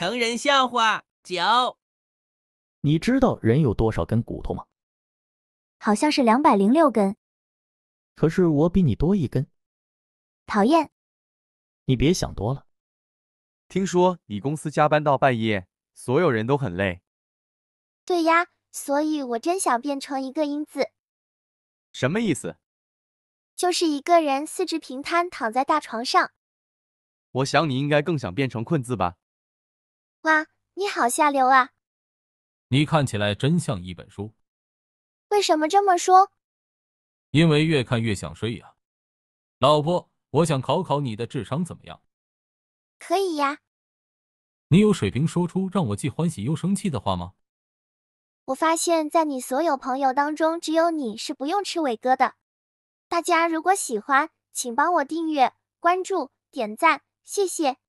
成人笑话九。你知道人有多少根骨头吗？好像是两百零六根。可是我比你多一根。讨厌！你别想多了。听说你公司加班到半夜，所有人都很累。对呀，所以我真想变成一个“英字。什么意思？就是一个人四肢平摊躺在大床上。我想你应该更想变成“困”字吧。哇，你好下流啊！你看起来真像一本书。为什么这么说？因为越看越想睡呀。老婆，我想考考你的智商怎么样？可以呀。你有水平说出让我既欢喜又生气的话吗？我发现，在你所有朋友当中，只有你是不用吃伟哥的。大家如果喜欢，请帮我订阅、关注、点赞，谢谢。